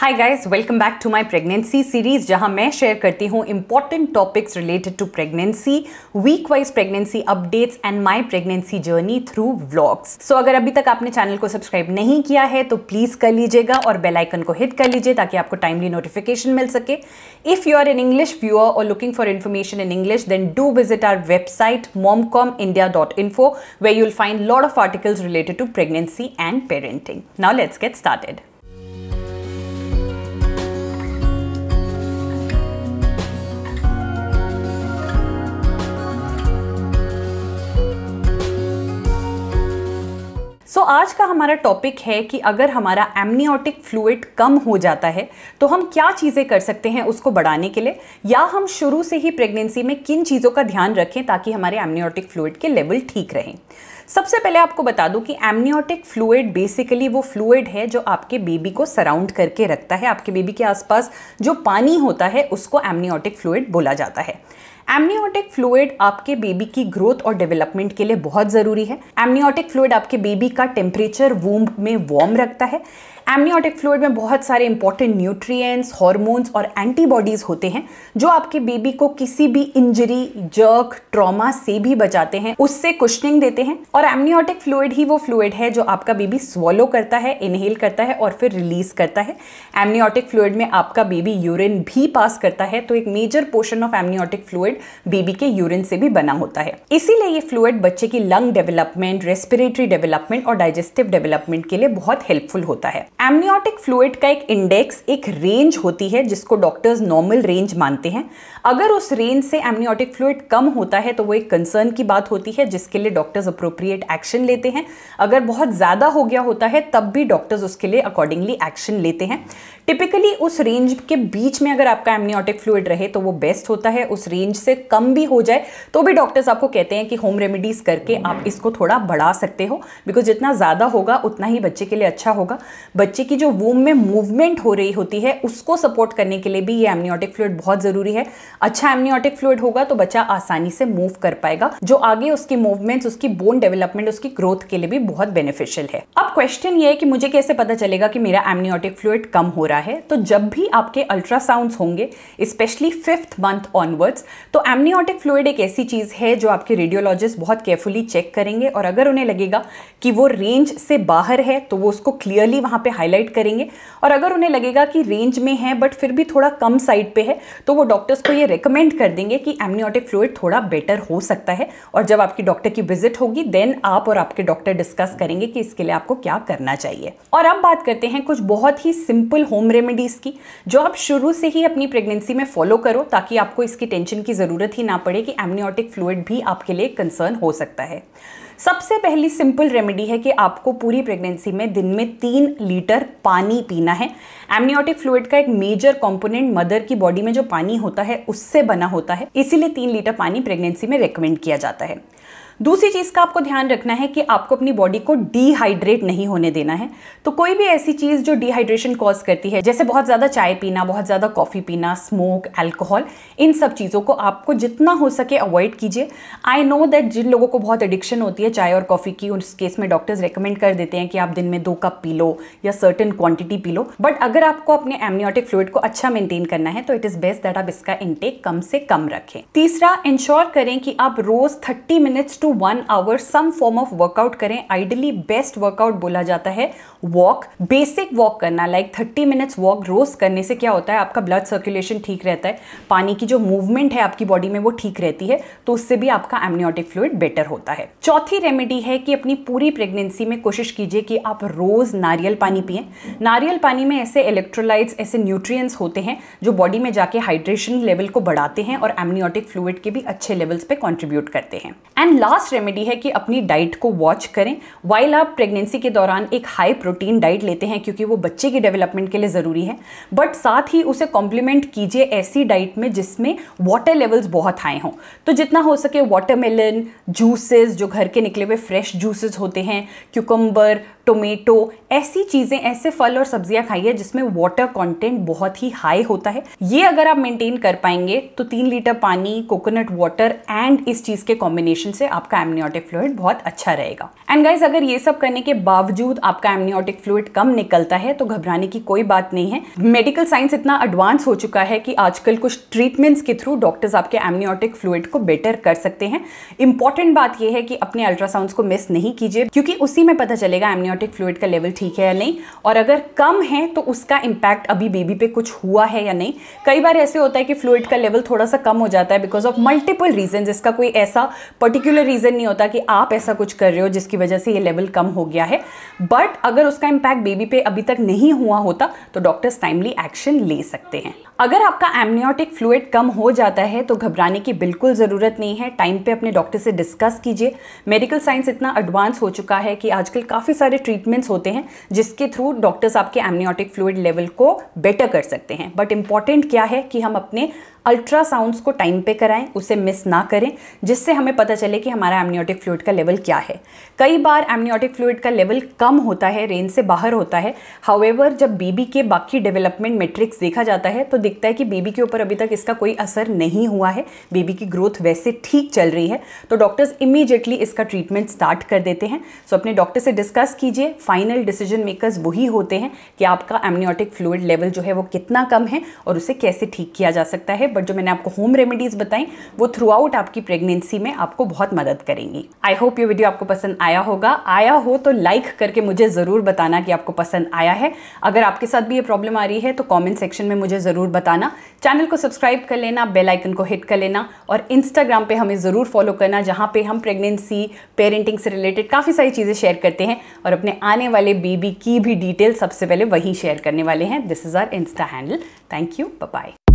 hi guys welcome back to my pregnancy series जहां मैं share करती हूं important topics related to pregnancy week wise pregnancy updates and my pregnancy journey through vlogs so अगर अभी तक आपने channel को सब्सक्राइब नहीं किया है तो प्लीज कर लीजिएगा और बेल आइकन को हिट कर लीजिए ताकि आपको टाइमली नोटिफिकेशन मिल सके if you are in English viewer और looking for information in English then do visit our website com India dot info we you'll find load of articles related to pregnancy and parenting now let's get started so so, आज का हमारा topic है कि अगर हमारा amniotic fluid कम हो जाता है तो हम क्या चीज़ें कर सकते हैं उसको बढ़ाने के लिए या हम शुरू से ही प्रेगनेंसी में किन चीज़ों का ध्यान रखें ताकि हमारे एमनियोटिक फ्लूड के लेवल ठीक रहें सबसे पहले आपको बता दूं कि एमनियोटिक फ्लूड बेसिकली वो फ्लूड है जो आपके बेबी को सराउंड करके रखता है आपके बेबी के आसपास जो पानी होता है उसको एमनियोटिक फ्लूड बोला जाता है एमनियोटिक फ्लूड आपके बेबी की ग्रोथ और डेवलपमेंट के लिए बहुत ज़रूरी है एमनियोटिक फ्लूड आपके बेबी का टेम्परेचर वूम में वार्म रखता है एमनियोटिक फ्लूड में बहुत सारे इंपॉर्टेंट न्यूट्रिएंट्स हॉर्मोन्स और एंटीबॉडीज़ होते हैं जो आपके बेबी को किसी भी इंजरी जर्क ट्रॉमा से भी बचाते हैं उससे कुशनिंग देते हैं और एमनियोटिक फ्लूड ही वो फ्लूड है जो आपका बेबी स्वॉलो करता है इनहेल करता है और फिर रिलीज करता है एमनियोटिक फ्लूड में आपका बेबी यूरिन भी पास करता है तो एक major portion of amniotic fluid baby के यूरिन से भी बना होता है इसीलिए ये फ्लूड बच्चे की लंग डेवलपमेंट रेस्पिरेटरी डेवलपमेंट और डाइजेस्टिव डेवलपमेंट के लिए बहुत हेल्पफुल होता है एमनियोटिक फ्लूड का एक इंडेक्स एक रेंज होती है जिसको डॉक्टर्स नॉर्मल रेंज मानते हैं अगर उस रेंज से एमनियोटिक फ्लूड कम होता है तो वो एक कंसर्न की बात होती है जिसके लिए डॉक्टर्स अप्रोप्रिएट एक्शन लेते हैं अगर बहुत ज़्यादा हो गया होता है तब भी डॉक्टर्स उसके लिए अकॉर्डिंगली एक्शन लेते हैं टिपिकली उस रेंज के बीच में अगर आपका एमनियोटिक फ्लूड रहे तो वो बेस्ट होता है उस रेंज से कम भी हो जाए तो भी डॉक्टर्स आपको कहते हैं कि होम रेमेडीज़ करके आप इसको थोड़ा बढ़ा सकते हो बिकॉज जितना ज़्यादा होगा उतना ही बच्चे के लिए अच्छा होगा बच्चे की जो वूम में मूवमेंट हो रही होती है उसको सपोर्ट करने के लिए भी ये एमनियोटिक फ्लूड बहुत ज़रूरी है अच्छा एमनियोटिक फ्लूड होगा तो बच्चा आसानी से मूव कर पाएगा जो आगे उसकी मूवमेंट्स उसकी बोन डेवलपमेंट उसकी ग्रोथ के लिए भी बहुत बेनिफिशियल है अब क्वेश्चन ये है कि मुझे कैसे पता चलेगा कि मेरा एमनियोटिक फ्लूड कम हो रहा है तो जब भी आपके अल्ट्रासाउंड होंगे स्पेशली फिफ्थ मंथ ऑनवर्ड्स तो एमनियोटिक फ्लूड एक ऐसी चीज़ है जो आपके रेडियोलॉजिस्ट बहुत केयरफुली चेक करेंगे और अगर उन्हें लगेगा कि वो रेंज से बाहर है तो वो उसको क्लियरली वहां पे हाईलाइट करेंगे और अगर उन्हें लगेगा कि रेंज में है बट फिर भी थोड़ा कम साइड पे है तो वो डॉक्टर्स को ये रिकमेंड कर देंगे कि एमनियोटिक फ्लूड थोड़ा बेटर हो सकता है और जब आपकी डॉक्टर की विजिट होगी देन आप और आपके डॉक्टर डिस्कस करेंगे कि इसके लिए आपको क्या करना चाहिए और अब बात करते हैं कुछ बहुत ही सिंपल होम रेमेडीज़ की जो आप शुरू से ही अपनी प्रेगनेंसी में फॉलो करो ताकि आपको इसकी टेंशन की ज़रूरत ही ना पड़े कि एमनियोटिक फ्लूड भी आपके लिए कंसर्न हो सकता है सबसे पहली सिंपल रेमेडी है कि आपको पूरी प्रेगनेंसी में दिन में तीन लीटर पानी पीना है एमनियोटिक फ्लूड का एक मेजर कॉम्पोनेंट मदर की बॉडी में जो पानी होता है उससे बना होता है इसीलिए तीन लीटर पानी प्रेगनेंसी में रिकमेंड किया जाता है दूसरी चीज़ का आपको ध्यान रखना है कि आपको अपनी बॉडी को डिहाइड्रेट नहीं होने देना है तो कोई भी ऐसी चीज़ जो डिहाइड्रेशन कॉज करती है जैसे बहुत ज़्यादा चाय पीना बहुत ज़्यादा कॉफ़ी पीना स्मोक एल्कोहल इन सब चीज़ों को आपको जितना हो सके अवॉइड कीजिए आई नो दैट जिन लोगों को बहुत एडिक्शन होती है चाय और कॉफ़ी की उस केस में डॉक्टर्स रिकमेंड कर देते हैं कि आप दिन में दो कप पी लो या सर्टन क्वांटिटी पी लो बट अगर आपको अपने एमनियोटिक फ्लूड को अच्छा मेंटेन करना है तो इट इज़ बेस्ट दैट आप इसका इनटेक कम से कम रखें तीसरा इंश्योर करें कि आप रोज thirty minutes to one hour some form of workout करें आइडली बेस्ट वर्कआउट बोला जाता है वॉक बेसिक वॉक करना लाइक थर्टी मिनट्स वॉक रोज करने से क्या होता है आपका ब्लड सर्कुलेशन ठीक रहता है पानी की जो मूवमेंट है आपकी बॉडी में वो ठीक रहती है तो उससे भी आपका एमनियोटिक फ्लूड बेटर होता है चौथी रेमेडी है कि अपनी पूरी प्रेगनेंसी में कोशिश कीजिए कि आप रोज नारियल पानी पिए नारियल पानी में ऐसे इलेक्ट्रोलाइट्स ऐसे न्यूट्रिएंट्स होते हैं जो बॉडी में जाके हाइड्रेशन लेवल को बढ़ाते हैं और एमनियोटिक फ्लूड के भी अच्छे लेवल्स पे कॉन्ट्रीब्यूट करते हैं एंड लास्ट लास्ट रेमेडी है कि अपनी डाइट को वॉच करें वाइल आप प्रेगनेंसी के दौरान एक हाई प्रोटीन डाइट लेते हैं क्योंकि वो बच्चे की डेवलपमेंट के लिए ज़रूरी है बट साथ ही उसे कॉम्प्लीमेंट कीजिए ऐसी डाइट में जिसमें वाटर लेवल्स बहुत हाई हों तो जितना हो सके वाटरमेलन जूसेस जो घर के निकले हुए फ्रेश जूसेस होते हैं क्यूकम्बर टोमेटो ऐसी चीज़ें ऐसे फल और सब्जियां खाइए जिसमें वाटर कंटेंट बहुत ही हाई होता है ये अगर आप मेंटेन कर पाएंगे तो तीन लीटर पानी कोकोनट वाटर एंड इस चीज़ के कॉम्बिनेशन से आपका एमनियोटिक फ्लूड बहुत अच्छा रहेगा एंड गाइज अगर ये सब करने के बावजूद आपका एमनियोटिक फ्लूड कम निकलता है तो घबराने की कोई बात नहीं है मेडिकल साइंस इतना एडवांस हो चुका है कि आजकल कुछ ट्रीटमेंट्स के थ्रू डॉक्टर्स आपके एमनियोटिक फ्लूड को बेटर कर सकते हैं इंपॉर्टेंट बात यह है कि अपने अल्ट्रासाउंड को मिस नहीं कीजिए क्योंकि उसी में पता चलेगा एमनियोटिक एमनियोटिक फ्लूड का लेवल ठीक है या नहीं और अगर कम है तो उसका इम्पैक्ट अभी बेबी पे कुछ हुआ है या नहीं कई बार ऐसे होता है कि फ्लूड का लेवल थोड़ा सा कम हो जाता है बिकॉज ऑफ मल्टीपल रीजन इसका कोई ऐसा पर्टिकुलर रीज़न नहीं होता कि आप ऐसा कुछ कर रहे हो जिसकी वजह से ये लेवल कम हो गया है बट अगर उसका इम्पैक्ट बेबी पे अभी तक नहीं हुआ होता तो डॉक्टर्स टाइमली एक्शन ले सकते हैं अगर आपका एमनियोटिक फ्लूड कम हो जाता है तो घबराने की बिल्कुल ज़रूरत नहीं है टाइम पे अपने डॉक्टर से डिस्कस कीजिए मेडिकल साइंस इतना एडवांस हो चुका है कि आजकल काफ़ी सारे ट्रीटमेंट्स होते हैं जिसके थ्रू डॉक्टर्स आपके एमनियोटिक फ्लूड लेवल को बेटर कर सकते हैं बट इंपॉर्टेंट क्या है कि हम अपने अल्ट्रासाउंड्स को टाइम पे कराएं उसे मिस ना करें जिससे हमें पता चले कि हमारा एमनियोटिक फ्लूड का लेवल क्या है कई बार एमनियोटिक फ्लूड का लेवल कम होता है रेंज से बाहर होता है हाउएवर जब बीबी के बाकी डेवलपमेंट मेट्रिक्स देखा जाता है तो दिखता है कि बेबी के ऊपर अभी तक इसका कोई असर नहीं हुआ है बेबी की ग्रोथ वैसे ठीक चल रही है तो डॉक्टर्स इमीजिएटली इसका ट्रीटमेंट स्टार्ट कर देते हैं सो अपने डॉक्टर से डिस्कस कीजिए फाइनल डिसीजन मेकर्स वही होते हैं कि आपका एमनियोटिक फ्लूड लेवल जो है वो कितना कम है और उसे कैसे ठीक किया जा सकता है बट जो मैंने आपको होम रेमेडीज़ बताई वो थ्रू आउट आपकी प्रेगनेंसी में आपको बहुत मदद करेंगी आई होप ये वीडियो आपको पसंद आया होगा आया हो तो लाइक करके मुझे ज़रूर बताना कि आपको पसंद आया है अगर आपके साथ भी ये प्रॉब्लम आ रही है तो कॉमेंट सेक्शन में मुझे ज़रूर बताना चैनल को सब्सक्राइब कर लेना बेल आइकन को हिट कर लेना और इंस्टाग्राम पे हमें ज़रूर फॉलो करना जहाँ पे हम प्रेगनेंसी पेरेंटिंग से रिलेटेड काफ़ी सारी चीज़ें शेयर करते हैं और अपने आने वाले बेबी की भी डिटेल सबसे पहले वहीं शेयर करने वाले हैं this is our Insta handle thank you bye